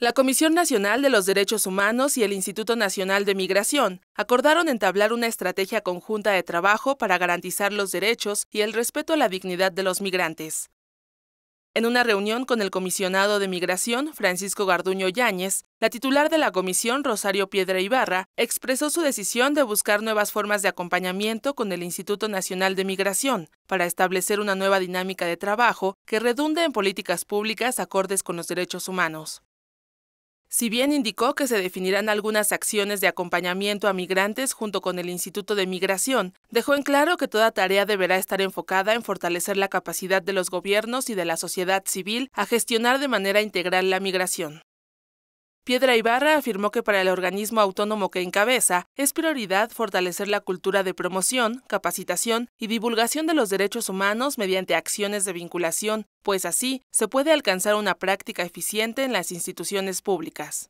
La Comisión Nacional de los Derechos Humanos y el Instituto Nacional de Migración acordaron entablar una estrategia conjunta de trabajo para garantizar los derechos y el respeto a la dignidad de los migrantes. En una reunión con el comisionado de Migración, Francisco Garduño Yáñez, la titular de la comisión, Rosario Piedra Ibarra, expresó su decisión de buscar nuevas formas de acompañamiento con el Instituto Nacional de Migración para establecer una nueva dinámica de trabajo que redunde en políticas públicas acordes con los derechos humanos. Si bien indicó que se definirán algunas acciones de acompañamiento a migrantes junto con el Instituto de Migración, dejó en claro que toda tarea deberá estar enfocada en fortalecer la capacidad de los gobiernos y de la sociedad civil a gestionar de manera integral la migración. Piedra Ibarra afirmó que para el organismo autónomo que encabeza es prioridad fortalecer la cultura de promoción, capacitación y divulgación de los derechos humanos mediante acciones de vinculación, pues así se puede alcanzar una práctica eficiente en las instituciones públicas.